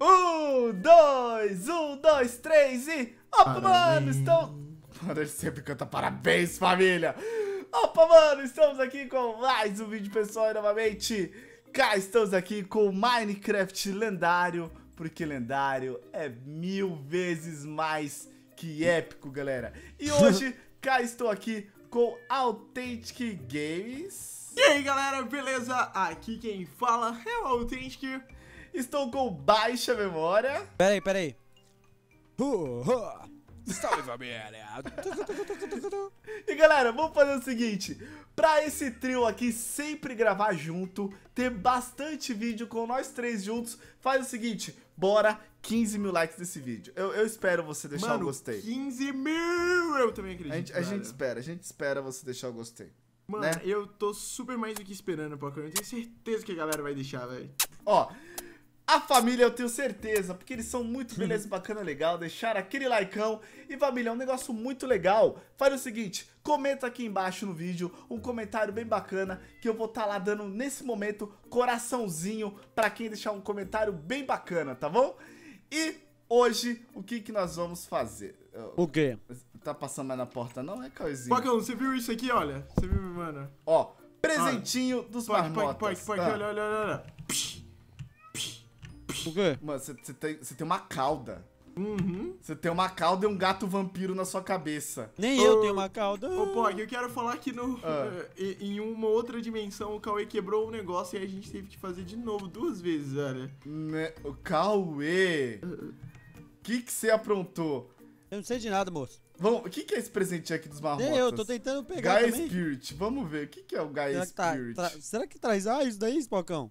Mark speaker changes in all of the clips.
Speaker 1: Um, dois, um, dois, três e... Opa, mano, estão... Mano, ele sempre canta parabéns, família! Opa, mano, estamos aqui com mais um vídeo, pessoal, e novamente... Cá estamos aqui com Minecraft lendário, porque lendário é mil vezes mais que épico, galera. E hoje, cá estou aqui com Authentic Games. E aí, galera, beleza? Aqui quem fala é o Authentic Estou com baixa memória.
Speaker 2: Peraí, peraí. Uh, uh. Salve família!
Speaker 1: e galera, vamos fazer o seguinte: para esse trio aqui sempre gravar junto, ter bastante vídeo com nós três juntos, faz o seguinte: bora 15 mil likes nesse vídeo. Eu, eu espero você deixar Mano, o gostei. 15 mil! Eu também acredito. A gente, a gente espera, a gente espera você deixar o gostei. Mano, né? eu tô super mais do que esperando, Pokémon. Eu tenho certeza que a galera vai deixar, velho. Ó, a família, eu tenho certeza, porque eles são muito beleza, bacana, legal. Deixar aquele likeão. E família, é um negócio muito legal. Faz o seguinte, comenta aqui embaixo no vídeo um comentário bem bacana que eu vou estar tá lá dando nesse momento coraçãozinho para quem deixar um comentário bem bacana, tá bom? E hoje, o que que nós vamos fazer? O quê? Tá passando mais na porta não, é né, coisinha? Bacão, você viu isso aqui, olha? Você viu, mano? Ó, presentinho ah, dos parque, marmotas. Parque, parque, parque, tá? ah. olha, olha, olha. Por quê? Mano, você tem, tem uma cauda. Uhum. Você tem uma cauda e um gato vampiro na sua cabeça. Nem oh, eu tenho uma cauda. Ô, oh, Pog, eu quero falar que no, uh, em uma outra dimensão o Cauê quebrou um negócio e a gente teve que fazer de novo duas vezes, olha. Me... Né, o Cauê! O que você aprontou? Eu não sei de nada, moço. Bom, o que, que é esse presentinho aqui dos marrotas? eu, tô tentando pegar Gaia também. Spirit, vamos ver. O que, que é o Gaia será Spirit? Que tá, será que traz ah, isso daí, Spocão?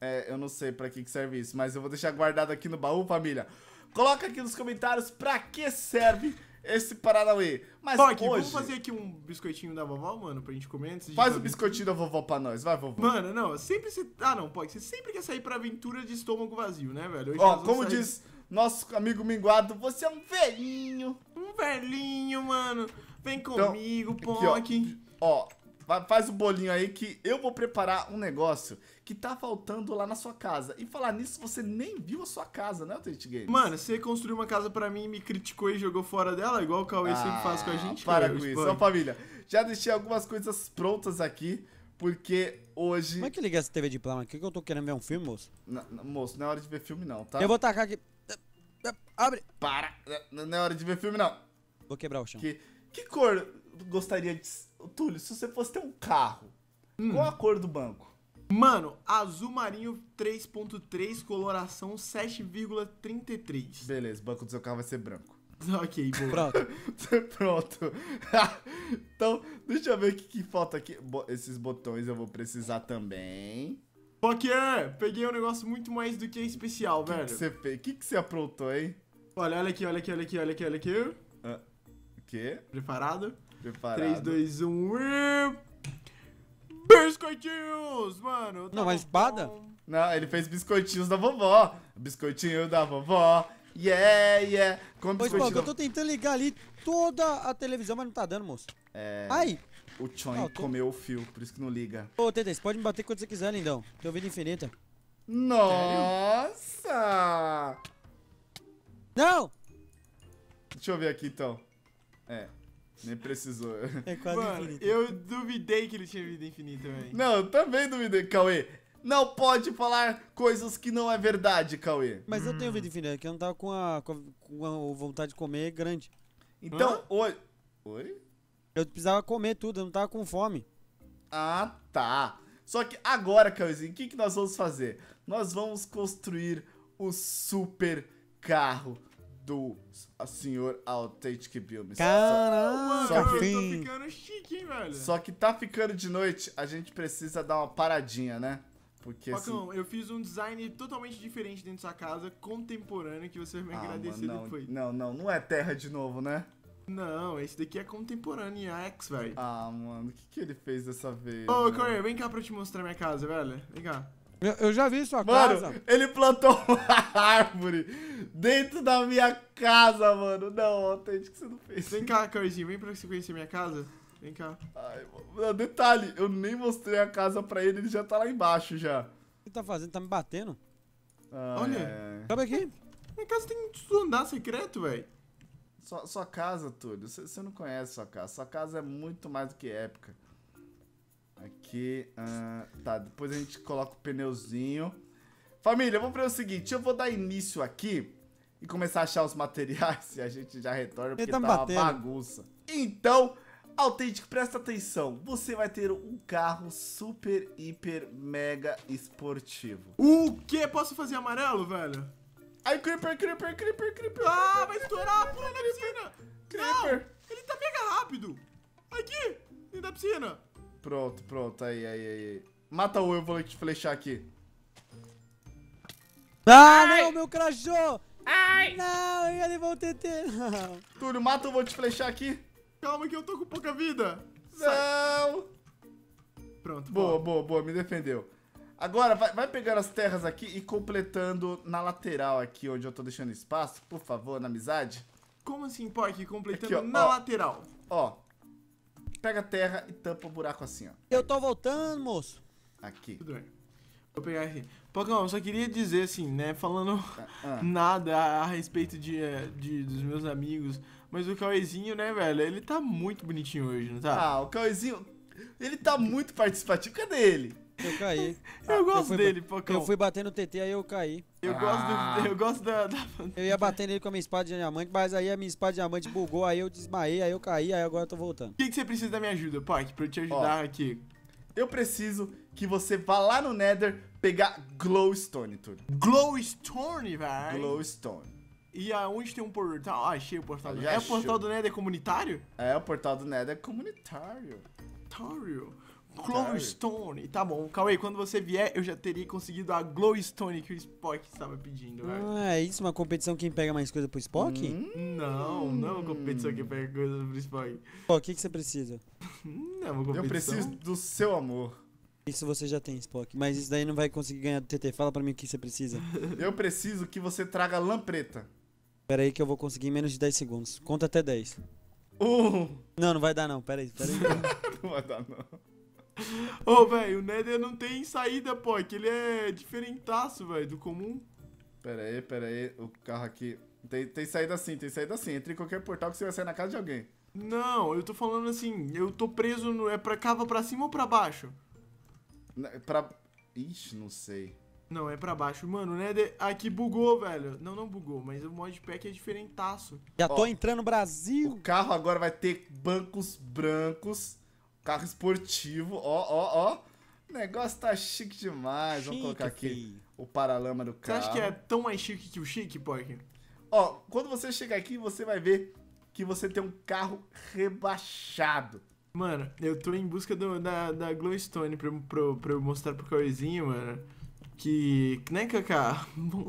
Speaker 1: É, eu não sei pra que, que serve isso, mas eu vou deixar guardado aqui no baú, família. Coloca aqui nos comentários pra que serve esse Paranauê. Mas Rock, hoje... vamos fazer aqui um biscoitinho da vovó, mano, pra gente comer antes Faz o biscoitinho da vovó pra nós, vai, vovó. Mano, não, sempre você... Ah, não, pode. Você sempre quer sair pra aventura de estômago vazio, né, velho? Ó, como sair... diz nosso amigo Minguado, você é um velhinho. Um velhinho, mano. Vem então, comigo, então, Ponk. Ó, ó, faz o bolinho aí que eu vou preparar um negócio que tá faltando lá na sua casa. E falar nisso, você nem viu a sua casa, né, Twitch Games? Mano, você construiu uma casa para mim, e me criticou e jogou fora dela, igual o Cauê ah, sempre faz com a ah, gente. Né? Para com isso, ó, família. Já deixei algumas coisas prontas aqui, porque
Speaker 2: hoje... Como é que liga essa TV de plano aqui? Que eu tô querendo ver um filme, moço? Na, na, moço, não é hora de ver filme não, tá? Eu vou tacar aqui... Abre! Para! Não é hora de ver filme não. Vou quebrar o chão. Que,
Speaker 1: que cor gostaria de. Túlio, se você fosse ter um carro, hum. qual a cor do banco? Mano, azul marinho 3.3, coloração 7,33. Beleza, o banco do seu carro vai ser branco. Ok, boa. Pronto. Pronto. então, deixa eu ver o que, que falta aqui. Bo esses botões eu vou precisar também. Poker, peguei um negócio muito mais do que especial, que velho. O que você fez? O que, você aprontou, hein? Olha, olha aqui, olha aqui, olha aqui, olha aqui, olha aqui. o quê? Preparado? Preparado. 3, 2, 1 e... Biscoitinhos,
Speaker 2: mano. Tá não, mas
Speaker 1: espada? Não, ele fez biscoitinhos da vovó. Biscoitinho da vovó. Yeah, yeah. Como biscoitinho. Ô, Spock, eu tô
Speaker 2: tentando ligar ali toda a televisão, mas não tá dando, moço. É. Ai! O Chon tô... comeu o fio, por isso que não liga. Ô, Tete, você pode me bater quando você quiser, lindão. Teu vida infinita.
Speaker 1: Nossa! Não! Deixa eu ver aqui então. É. Nem precisou. É quase Mano, infinito. eu duvidei que ele tinha vida infinita, velho. Não, eu
Speaker 2: também duvidei, Cauê. Não pode falar coisas que não é verdade, Cauê. Mas eu tenho hum. vida infinita, que eu não tava com a, com a vontade de comer grande. Então, Hã? oi. Oi? Eu precisava comer tudo, eu não tava com fome. Ah, tá.
Speaker 1: Só que agora, Cauêzinho, o que, que nós vamos fazer? Nós vamos construir o super carro do senhor Altate Kibilmes. Caramba, só, só que tá ficando chique, hein, velho? Só que tá ficando de noite, a gente precisa dar uma paradinha, né? Porque, assim. assim, eu fiz um design totalmente diferente dentro da sua casa, contemporâneo, que você vai me ah, agradecer mano, não, depois. Não, não, não é terra de novo, né? Não, esse daqui é contemporâneo, X, velho. Ah, mano, o que, que ele fez dessa vez? Ô, né? Corey, vem cá pra eu te mostrar minha casa, velho. Vem
Speaker 2: cá. Eu já vi sua
Speaker 1: mano, casa. Ele plantou uma árvore dentro da minha casa, mano. Não, que você não fez. Vem cá, Corzinho, vem pra você conhecer minha casa. Vem cá. Ai, mano. Detalhe, eu nem mostrei a casa pra ele, ele já tá lá embaixo já. O que tá fazendo? Tá me batendo? Ah, Olha. É. Sabe aqui? Minha casa tem um andar secreto, velho. Sua, sua, casa, Túlio, você não conhece sua casa. Sua casa é muito mais do que épica. Aqui, uh, tá, depois a gente coloca o pneuzinho. Família, vamos fazer o seguinte, eu vou dar início aqui e começar a achar os materiais e a gente já retorna porque tá, tá uma bagunça. Então, Autêntico, presta atenção. Você vai ter um carro super, hiper, mega esportivo. O que? Posso fazer amarelo, velho? Ai, Creeper, Creeper, Creeper, Creeper. Ah, vai estourar, pula na piscina. Creeper. Não, ele tá mega rápido. Aqui, dentro da piscina. Pronto, pronto. Aí, aí, aí. Mata o eu vou te flechar aqui. Ah, Ai. não, meu crachô! Ai! Não, eu ia levar o TT, não. Túlio, mata ou vou te flechar aqui. Calma que eu tô com pouca vida. Não! Pronto, boa. Boa, boa, boa, me defendeu. Agora, vai, vai pegar as terras aqui e completando na lateral aqui, onde eu tô deixando espaço, por favor, na amizade. Como assim, Pork? Completando aqui, ó, na ó, lateral? Ó, pega a terra e tampa o buraco assim, ó. Eu tô voltando, moço. Aqui. Tudo bem. Vou pegar aqui. Pocão, só queria dizer assim, né? Falando ah, ah. nada a respeito de, eh, de, dos meus amigos. Mas o Cauêzinho, né, velho? Ele
Speaker 2: tá muito bonitinho hoje, não tá? Ah, o Cauêzinho. Ele tá muito participativo. Cadê ele? Eu caí. Eu ah, gosto eu dele, Pocão. Eu fui batendo no TT, aí eu caí. Eu ah. gosto do, ah. Eu gosto da, da, Eu ia batendo ele com a minha espada de diamante, mas aí a minha espada de diamante bugou, aí eu desmaiei, aí eu caí, aí agora eu tô voltando. O que, que você precisa
Speaker 1: da minha ajuda, Park, pra eu te ajudar Ó, aqui?
Speaker 2: Eu preciso
Speaker 1: que você vá lá no Nether pegar Glowstone, tudo. Glowstone, velho? Glowstone. E aonde tem um portal? Ah, achei o portal. É achou. o portal do Nether comunitário? É o portal do Nether é comunitário. Comunitário. Glowstone. Tá bom, Cauê, quando você vier, eu já teria conseguido a Glowstone que o Spock estava pedindo, velho. Ah,
Speaker 2: é isso? Uma competição quem pega mais coisa pro Spock? Hum, não, não é uma competição quem hum. pega coisa pro Spock. Pô, o que, que você precisa? não hum, é uma competição. Eu preciso do seu amor. Isso você já tem, Spock. Mas isso daí não vai conseguir ganhar do TT. Fala pra mim o que você precisa. eu preciso que você traga lã preta. Pera aí que eu vou conseguir em menos de 10 segundos. Conta até 10. Um. Não, não vai dar não. Pera aí, pera aí. não vai dar não.
Speaker 1: Ô, velho, o Nether não tem saída, pô. É que ele é diferentaço, velho, do comum.
Speaker 2: Pera aí, pera
Speaker 1: aí. O carro aqui... Tem, tem saída assim, tem saída assim. Entre em qualquer portal que você vai sair na casa de alguém. Não, eu tô falando assim. Eu tô preso no... É pra cava pra cima ou pra baixo? Na, pra... Ixi, não sei. Não, é pra baixo. Mano, o Nether aqui bugou, velho. Não, não bugou, mas o modpack é diferentaço. Já Ó, tô entrando no Brasil. O carro agora vai ter bancos brancos Carro esportivo, ó, ó, ó. O negócio tá chique demais. Chique, Vamos colocar aqui filho. o paralama do carro. Você acha que é tão mais chique que o chique, Pork? Ó, quando você chegar aqui, você vai ver que você tem um carro rebaixado. Mano, eu tô em busca do, da, da Glowstone pra, pra, pra eu mostrar pro Cauêzinho, mano que, né, Kaká?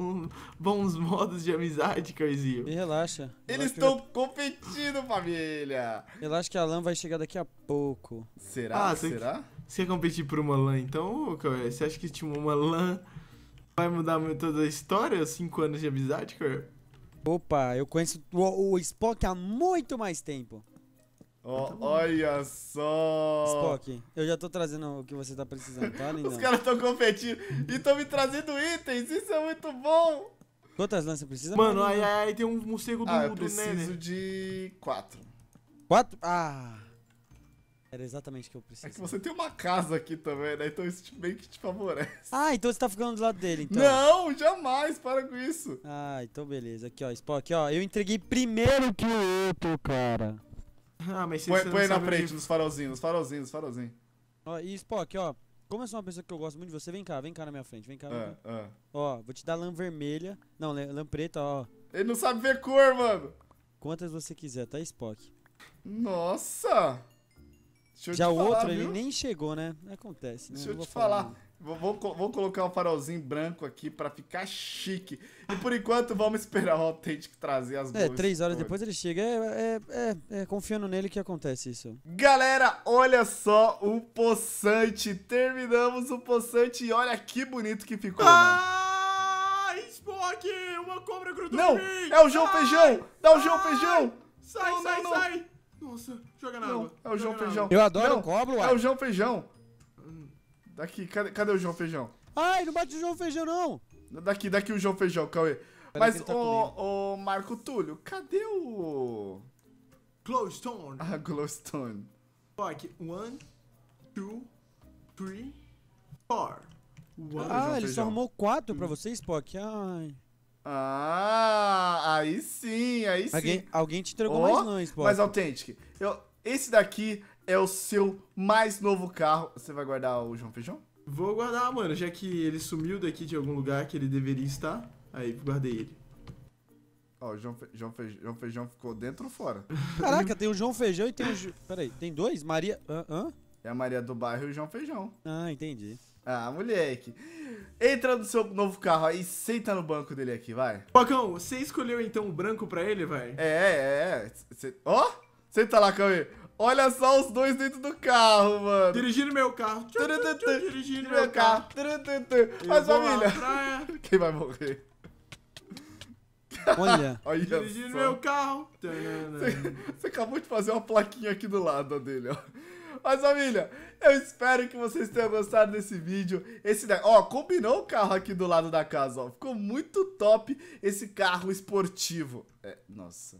Speaker 1: bons
Speaker 2: modos de amizade, Carzinho. E
Speaker 1: relaxa.
Speaker 2: Eles estão competindo, família! Relaxa que a LAN vai chegar daqui a pouco. Será? Ah, Será?
Speaker 1: Você quer competir por uma LAN, então,
Speaker 2: Cauê? Você acha que tipo, uma LAN vai mudar toda a história? Cinco anos de amizade, Cauê? Opa, eu conheço o, o Spock há muito mais tempo. Oh, olha só! Spock, eu já tô trazendo o que você tá precisando, tá, lindão? Os caras tão
Speaker 1: competindo e tão me trazendo itens, isso é muito bom!
Speaker 2: Quantas lanças precisa? Mano, aí, aí tem um morcego do, ah, eu preciso Nene.
Speaker 1: de quatro.
Speaker 2: Quatro? Ah! Era exatamente o que eu preciso. É que você tem uma casa aqui também, né? Então isso meio que te favorece. Ah, então você tá ficando do lado dele, então. Não, jamais, para com isso. Ah, então beleza. Aqui, ó, Spock, ó, eu entreguei primeiro que o outro, cara. Ah, mas põe, põe na frente, dos nos farolzinhos, nos farolzinhos, nos farolzinhos. Ó, e Spock, ó. Como eu sou uma pessoa que eu gosto muito de você, vem cá, vem cá na minha frente, vem cá. Ah, ah. Ó, vou te dar lã vermelha. Não, lã preta, ó. Ele não sabe ver cor, mano. Quantas você quiser, tá, Spock? Nossa! Já o outro, viu? ele nem chegou, né? Acontece, né? Deixa eu, eu te falar.
Speaker 1: falar Vou, vou, vou, colocar um farolzinho branco aqui para ficar chique. E por enquanto vamos esperar o Autêntico trazer as É, três horas depois
Speaker 2: ele chega. É, é, é, é, confiando nele que acontece isso.
Speaker 1: Galera, olha só o poçante. Terminamos o poçante e olha que bonito que ficou, ah, Spock! Uma cobra grudou Não! É o João ah, Feijão! Dá o João Feijão! Sai, não, sai, não, sai! Nossa,
Speaker 2: joga na não, água. É o João Feijão. Eu adoro não, cobra, uai. É o João Feijão.
Speaker 1: Daqui, cadê, cadê o João Feijão?
Speaker 2: Ai, não bate o João Feijão, não!
Speaker 1: Daqui, daqui o João Feijão, Cauê. Mas, tá o tá ô, ô, Marco Túlio, cadê o... Glowstone. Ah, Glowstone. Fuck, one, two, three, four. One. Ah, ele só arrumou quatro pra vocês,
Speaker 2: Spock? Ai...
Speaker 1: Ah, aí
Speaker 2: sim, aí sim. Alguém, alguém te entregou oh, mais não, Spock. Mais autêntico.
Speaker 1: eu, esse daqui é o seu mais novo carro. Você vai guardar o João Feijão? Vou guardar, mano, já que ele sumiu daqui de algum lugar que ele deveria estar. Aí guardei ele. Ó, o João, Fe... João, Fe... João Feijão ficou dentro ou fora? Caraca, tem o João Feijão e tem o. Peraí, tem dois? Maria. Hã? Hã? É a Maria do Bairro e o João Feijão. Ah, entendi. Ah, moleque. Entra no seu novo carro aí, senta no banco dele aqui, vai. Pacão, você escolheu então o branco pra ele, vai? É, é, é. Ó, cê... oh, senta lá, Cauê. Olha só os dois dentro do carro, mano. Dirigindo meu carro. dirigindo meu carro. carro. Mas, família, quem vai morrer? Olha. Olha dirigindo só. meu carro. Você, você acabou de fazer uma plaquinha aqui do lado dele, ó. Mas, família, eu espero que vocês tenham gostado desse vídeo. Esse daqui, ó, combinou o carro aqui do lado da casa, ó. Ficou muito top esse carro esportivo. É, nossa.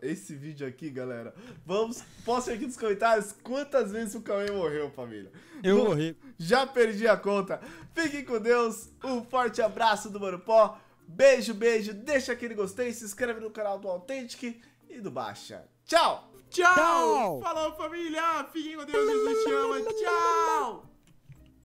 Speaker 1: Esse vídeo aqui, galera. Vamos, postem aqui nos comentários quantas vezes o Cauê morreu, família. Eu morri. Já perdi a conta. Fiquem com Deus. Um forte abraço do Mano Pó. Beijo, beijo. Deixa aquele gostei, se inscreve no canal do Authentic e do Baixa. Tchau! Tchau! Tchau. Falou, família! Fiquem com Deus, Jesus te ama. Tchau!